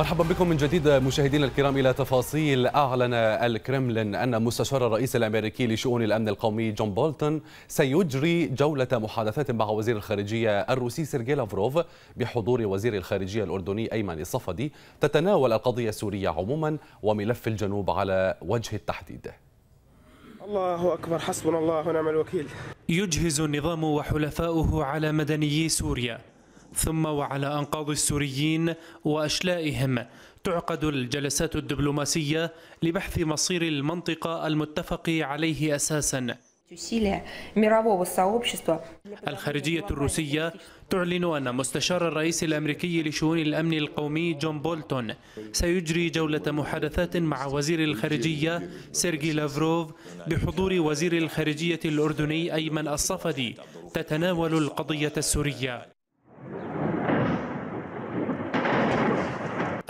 مرحبا بكم من جديد مشاهدينا الكرام الى تفاصيل اعلن الكرملين ان مستشار الرئيس الامريكي لشؤون الامن القومي جون بولتون سيجري جوله محادثات مع وزير الخارجيه الروسي سيرجي لافروف بحضور وزير الخارجيه الاردني ايمن الصفدي تتناول القضيه السوريه عموما وملف الجنوب على وجه التحديد. الله أكبر حسبنا الله ونعم الوكيل يجهز النظام وحلفاؤه على مدنيي سوريا ثم وعلى أنقاض السوريين وأشلائهم تعقد الجلسات الدبلوماسية لبحث مصير المنطقة المتفق عليه أساساً الخارجية الروسية تعلن أن مستشار الرئيس الأمريكي لشؤون الأمن القومي جون بولتون سيجري جولة محادثات مع وزير الخارجية سيرجي لافروف بحضور وزير الخارجية الأردني أيمن الصفدي تتناول القضية السورية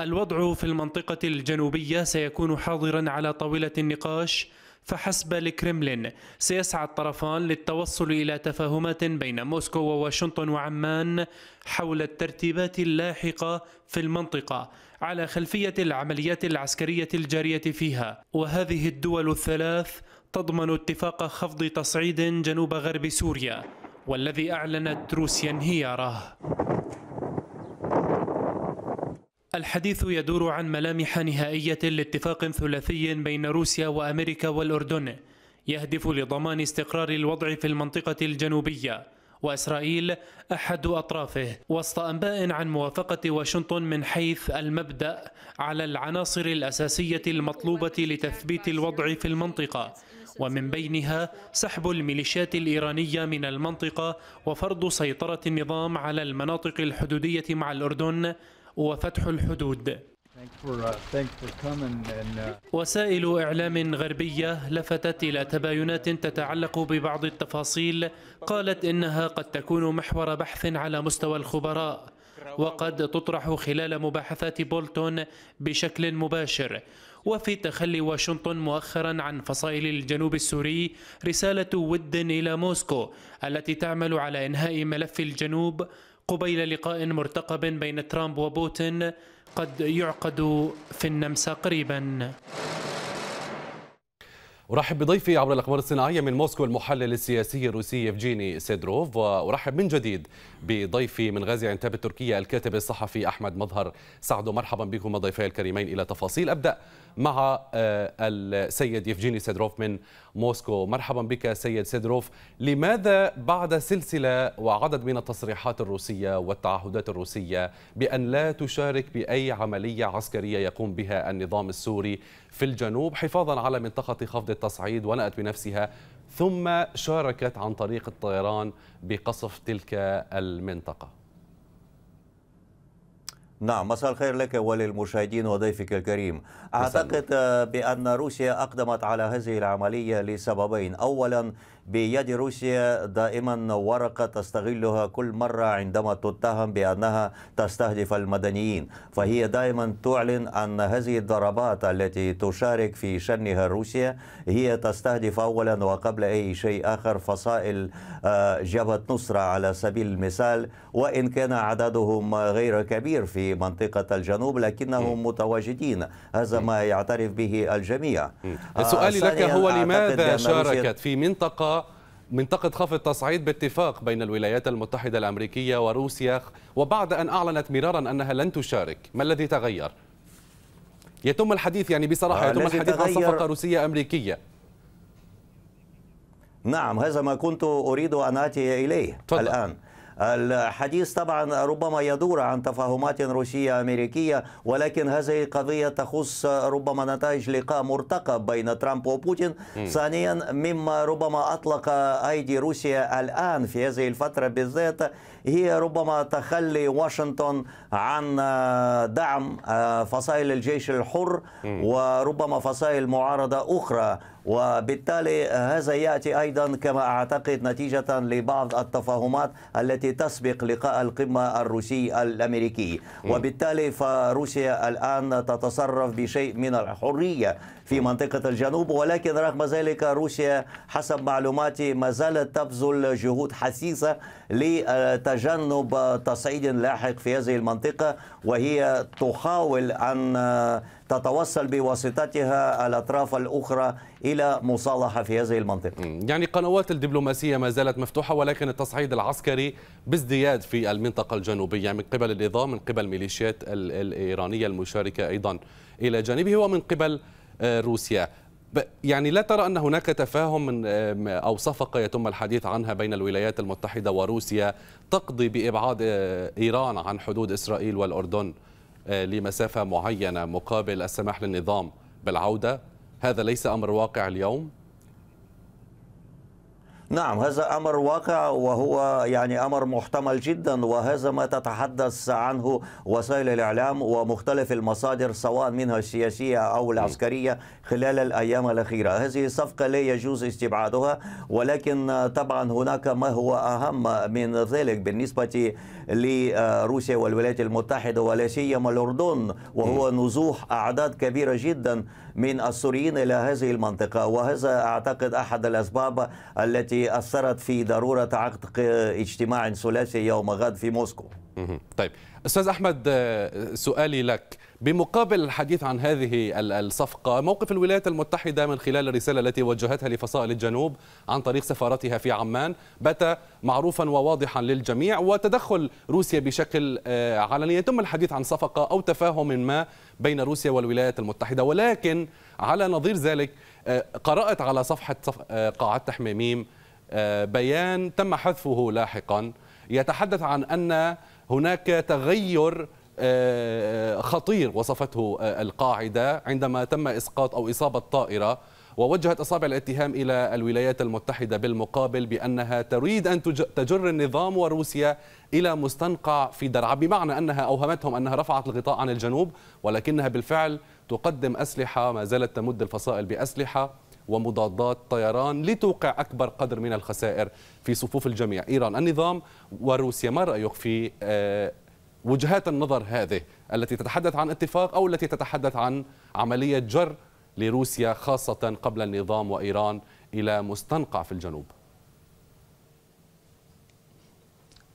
الوضع في المنطقة الجنوبية سيكون حاضرا على طاولة النقاش فحسب الكرملين سيسعى الطرفان للتوصل إلى تفاهمات بين موسكو وواشنطن وعمان حول الترتيبات اللاحقة في المنطقة على خلفية العمليات العسكرية الجارية فيها وهذه الدول الثلاث تضمن اتفاق خفض تصعيد جنوب غرب سوريا والذي أعلنت روسيا انهياره الحديث يدور عن ملامح نهائية لاتفاق ثلاثي بين روسيا وأمريكا والأردن يهدف لضمان استقرار الوضع في المنطقة الجنوبية وإسرائيل أحد أطرافه وسط أنباء عن موافقة واشنطن من حيث المبدأ على العناصر الأساسية المطلوبة لتثبيت الوضع في المنطقة ومن بينها سحب الميليشيات الإيرانية من المنطقة وفرض سيطرة النظام على المناطق الحدودية مع الأردن وفتح الحدود uh, uh, وسائل إعلام غربية لفتت إلى تباينات تتعلق ببعض التفاصيل قالت إنها قد تكون محور بحث على مستوى الخبراء وقد تطرح خلال مباحثات بولتون بشكل مباشر وفي تخلي واشنطن مؤخرا عن فصائل الجنوب السوري رسالة ود إلى موسكو التي تعمل على إنهاء ملف الجنوب قبيل لقاء مرتقب بين ترامب وبوتين قد يعقد في النمسا قريبا أرحب بضيفي عبر الأخبار الصناعية من موسكو المحلل السياسي الروسي يفجيني سيدروف وأرحب من جديد بضيفي من غازي عنتاب التركية الكاتب الصحفي أحمد مظهر سعد مرحبا بكم ضيفي الكريمين إلى تفاصيل أبدأ مع آه، السيد يفجيني سيدروف من موسكو مرحبا بك سيد سيدروف لماذا بعد سلسلة وعدد من التصريحات الروسية والتعهدات الروسية بأن لا تشارك بأي عملية عسكرية يقوم بها النظام السوري في الجنوب حفاظا على منطقة خفض التصعيد ونأت بنفسها ثم شاركت عن طريق الطيران بقصف تلك المنطقه نعم مساء الخير لك وللمشاهدين وضيفك الكريم أعتقد بأن روسيا أقدمت على هذه العملية لسببين أولا بيد روسيا دائما ورقة تستغلها كل مرة عندما تتهم بأنها تستهدف المدنيين فهي دائما تعلن أن هذه الضربات التي تشارك في شنها روسيا هي تستهدف أولا وقبل أي شيء آخر فصائل آه، جبهة نصرة على سبيل المثال وإن كان عددهم غير كبير في في منطقة الجنوب لكنهم متواجدين هذا ما يعترف به الجميع آه، سؤالي لك هو لماذا شاركت في منطقة منطقة خفض تصعيد باتفاق بين الولايات المتحدة الأمريكية وروسيا وبعد أن أعلنت مرارا أنها لن تشارك ما الذي تغير؟ يتم الحديث يعني بصراحة آه، يتم الحديث عن صفقة روسية أمريكية نعم هذا ما كنت أريد أن أتي إليه تفضل. الآن الحديث طبعا ربما يدور عن تفاهمات روسية أمريكية ولكن هذه القضية تخص ربما نتائج لقاء مرتقب بين ترامب وبوتين ثانيا مما ربما أطلق أيدي روسيا الآن في هذه الفترة بالذات هي ربما تخلي واشنطن عن آه، دعم آه، فصائل الجيش الحر وربما فصائل معارضة أخرى وبالتالي هذا ياتي ايضا كما اعتقد نتيجه لبعض التفاهمات التي تسبق لقاء القمه الروسي الامريكي وبالتالي فروسيا الان تتصرف بشيء من الحريه في منطقة الجنوب ولكن رغم ذلك روسيا حسب معلوماتي ما زالت تبذل جهود حثيثة لتجنب تصعيد لاحق في هذه المنطقة وهي تحاول أن تتوصل بواسطتها الأطراف الأخرى إلى مصالحة في هذه المنطقة يعني قنوات الدبلوماسية ما زالت مفتوحة ولكن التصعيد العسكري بازدياد في المنطقة الجنوبية من قبل النظام من قبل ميليشيات الإيرانية المشاركة أيضا إلى جانبه ومن قبل آه، روسيا يعني لا ترى أن هناك تفاهم أو صفقة يتم الحديث عنها بين الولايات المتحدة وروسيا تقضي بإبعاد آه، إيران عن حدود إسرائيل والأردن آه، لمسافة معينة مقابل السماح للنظام بالعودة هذا ليس أمر واقع اليوم نعم هذا امر واقع وهو يعني امر محتمل جدا وهذا ما تتحدث عنه وسائل الاعلام ومختلف المصادر سواء منها السياسيه او العسكريه خلال الايام الاخيره، هذه الصفقه لا يجوز استبعادها ولكن طبعا هناك ما هو اهم من ذلك بالنسبه لروسيا والولايات المتحده ولا سيما الاردن وهو نزوح اعداد كبيره جدا من السوريين الى هذه المنطقه وهذا اعتقد احد الاسباب التي أثرت في ضرورة عقد اجتماع ثلاثي يوم غد في موسكو طيب أستاذ أحمد آه، سؤالي لك بمقابل الحديث عن هذه الصفقة موقف الولايات المتحدة من خلال الرسالة التي وجهتها لفصائل الجنوب عن طريق سفارتها في عمان بات معروفا وواضحا للجميع وتدخل روسيا بشكل آه، علني يتم الحديث عن صفقة أو تفاهم ما بين روسيا والولايات المتحدة ولكن على نظير ذلك آه، قرأت على صفحة قاعات تحميميم بيان تم حذفه لاحقا يتحدث عن أن هناك تغير آه، خطير وصفته آه، القاعدة عندما تم إسقاط أو إصابة طائرة ووجهت أصابع الاتهام إلى الولايات المتحدة بالمقابل بأنها تريد أن تجر النظام وروسيا إلى مستنقع في درعا بمعنى أنها أوهمتهم أنها رفعت الغطاء عن الجنوب ولكنها بالفعل تقدم أسلحة ما زالت تمد الفصائل بأسلحة ومضادات طيران لتوقع أكبر قدر من الخسائر في صفوف الجميع إيران النظام وروسيا ما رأيك في آه، وجهات النظر هذه التي تتحدث عن اتفاق أو التي تتحدث عن عملية جر لروسيا خاصة قبل النظام وإيران إلى مستنقع في الجنوب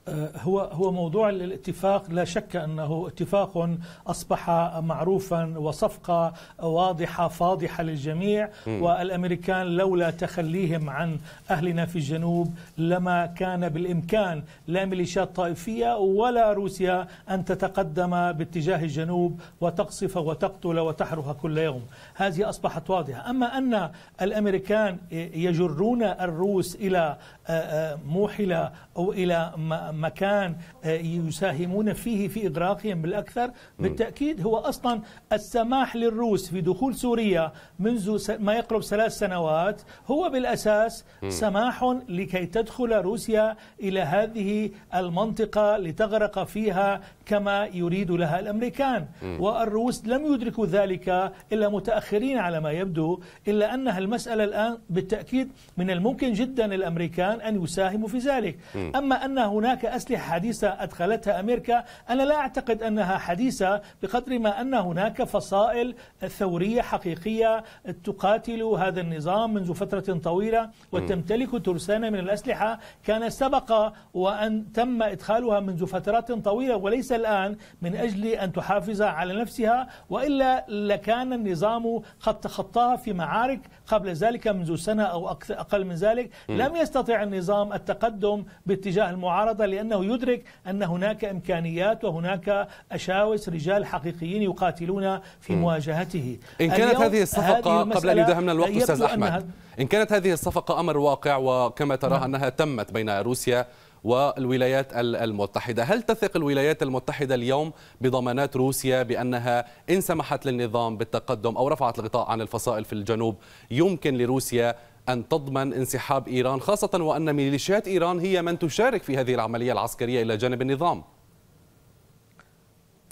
آه، هو هو موضوع الاتفاق لا شك انه اتفاق اصبح معروفا وصفقه واضحه فاضحه للجميع والامريكان لولا تخليهم عن اهلنا في الجنوب لما كان بالامكان لا ميليشيات طائفيه ولا روسيا ان تتقدم باتجاه الجنوب وتقصف وتقتل وتحرق كل يوم، هذه اصبحت واضحه، اما ان الامريكان يجرون الروس الى آه، آه، موحله او الى مكان آه، يساهمون فيه في إغراقهم بالأكثر بالتأكيد هو أصلا السماح للروس في دخول سوريا منذ ما يقرب ثلاث سنوات هو بالأساس سماح لكي تدخل روسيا إلى هذه المنطقة لتغرق فيها كما يريد لها الأمريكان والروس لم يدركوا ذلك إلا متأخرين على ما يبدو إلا أنها المسألة الآن بالتأكيد من الممكن جدا الأمريكان أن يساهموا في ذلك أما أن هناك أسلحة حديثة أدخلتها أمريكا أنا لا أعتقد أنها حديثة بقدر ما أن هناك فصائل ثورية حقيقية تقاتل هذا النظام منذ فترة طويلة وتمتلك ترسانة من الأسلحة كان سبق وأن تم إدخالها منذ فترات طويلة وليس الآن من أجل أن تحافظ على نفسها وإلا لكان النظام قد تخطاها في معارك قبل ذلك منذ سنة أو أقل من ذلك لم يستطع النظام التقدم باتجاه المعارضة لأنه يدرك أن هناك إمكانيات وهناك أشاوس رجال حقيقيين يقاتلون في مواجهته إن كانت هذه الصفقة هذه قبل أن يدهمنا الوقت أستاذ أحمد إن كانت هذه الصفقة أمر واقع وكما تراه نعم. أنها تمت بين روسيا والولايات المتحدة هل تثق الولايات المتحدة اليوم بضمانات روسيا بأنها إن سمحت للنظام بالتقدم أو رفعت الغطاء عن الفصائل في الجنوب يمكن لروسيا أن تضمن انسحاب إيران خاصة وأن ميليشيات إيران هي من تشارك في هذه العملية العسكرية إلى جانب النظام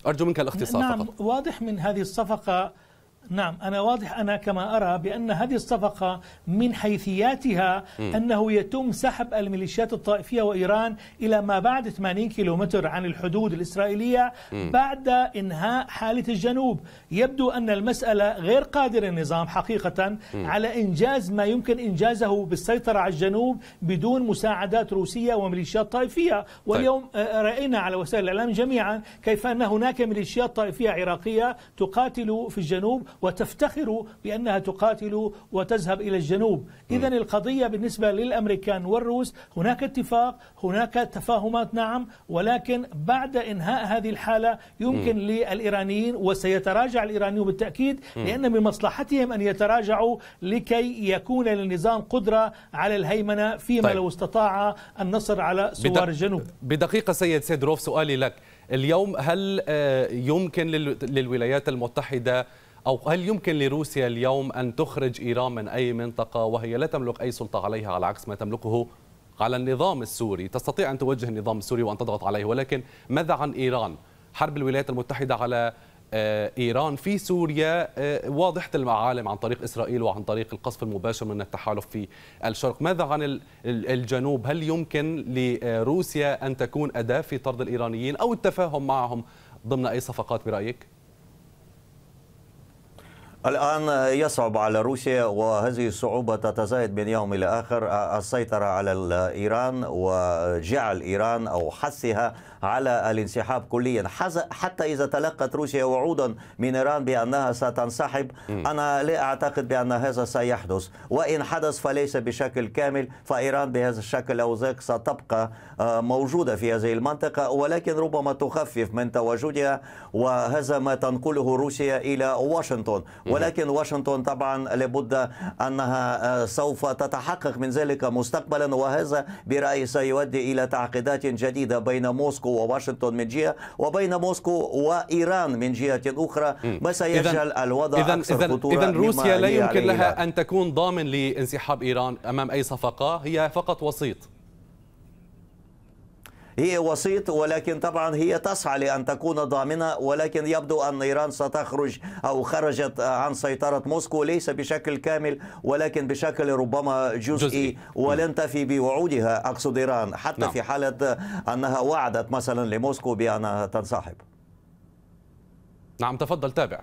أرجو منك الاختصار نعم فقط. واضح من هذه الصفقة نعم أنا واضح أنا كما أرى بأن هذه الصفقة من حيثياتها أنه يتم سحب الميليشيات الطائفية وإيران إلى ما بعد 80 كيلومتر عن الحدود الإسرائيلية بعد إنهاء حالة الجنوب يبدو أن المسألة غير قادر النظام حقيقة على إنجاز ما يمكن إنجازه بالسيطرة على الجنوب بدون مساعدات روسية وميليشيات طائفية طيب. واليوم آه، رأينا على وسائل الإعلام جميعا كيف أن هناك ميليشيات طائفية عراقية تقاتل في الجنوب وتفتخر بأنها تقاتل وتذهب إلى الجنوب إذا القضية بالنسبة للأمريكان والروس هناك اتفاق هناك تفاهمات نعم ولكن بعد إنهاء هذه الحالة يمكن للإيرانيين وسيتراجع الإيرانيون بالتأكيد لأن من مصلحتهم أن يتراجعوا لكي يكون للنظام قدرة على الهيمنة فيما طيب. لو استطاع النصر على سوار الجنوب بدقيقة سيد سيدروف سؤالي لك اليوم هل آه، يمكن للولايات المتحدة أو هل يمكن لروسيا اليوم أن تخرج إيران من أي منطقة وهي لا تملك أي سلطة عليها على عكس ما تملكه على النظام السوري تستطيع أن توجه النظام السوري وأن تضغط عليه ولكن ماذا عن إيران حرب الولايات المتحدة على آه، إيران في سوريا آه، واضحة المعالم عن طريق إسرائيل وعن طريق القصف المباشر من التحالف في الشرق ماذا عن الجنوب هل يمكن لروسيا أن تكون أداة في طرد الإيرانيين أو التفاهم معهم ضمن أي صفقات برأيك؟ الآن يصعب على روسيا وهذه الصعوبة تتزايد من يوم إلى آخر السيطرة على إيران وجعل إيران أو حثها على الانسحاب كليا حتى إذا تلقت روسيا وعودا من إيران بأنها ستنسحب أنا لا أعتقد بأن هذا سيحدث وإن حدث فليس بشكل كامل فإيران بهذا الشكل أو ذاك ستبقى آه، موجودة في هذه المنطقة ولكن ربما تخفف من تواجدها وهذا ما تنقله روسيا إلى واشنطن ولكن واشنطن طبعا لابد أنها آه، سوف تتحقق من ذلك مستقبلا وهذا برأيي سيؤدي إلى تعقيدات جديدة بين موسكو وواشنطن من جهة وبين موسكو وإيران من جهة أخرى ما سيجعل الوضع إذن أكثر خطورة اذا روسيا لا يمكن لها أن تكون ضامن لانسحاب إيران أمام أي صفقة هي فقط وسيط هي وسيط ولكن طبعا هي تسعى لأن تكون ضامنة ولكن يبدو أن إيران ستخرج أو خرجت عن سيطرة موسكو ليس بشكل كامل ولكن بشكل ربما جزئي, جزئي. ولن تفي بوعودها أقصد إيران حتى نعم. في حالة أنها وعدت مثلا لموسكو بأنها تنسحب نعم تفضل تابع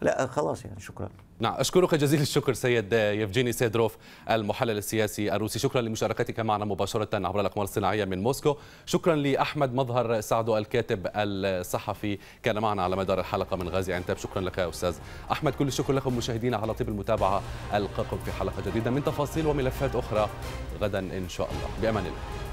لا خلاص يعني شكرا نعم أشكرك جزيل الشكر سيد يفجيني سيدروف المحلل السياسي الروسي شكرا لمشاركتك معنا مباشرة عبر الأقمار الصناعية من موسكو شكرا لأحمد مظهر سعدو الكاتب الصحفي كان معنا على مدار الحلقة من غازي عنتاب شكرا لك يا أستاذ أحمد كل الشكر لكم مشاهدينا على طيب المتابعة ألقاكم في حلقة جديدة من تفاصيل وملفات أخرى غدا إن شاء الله بأمان الله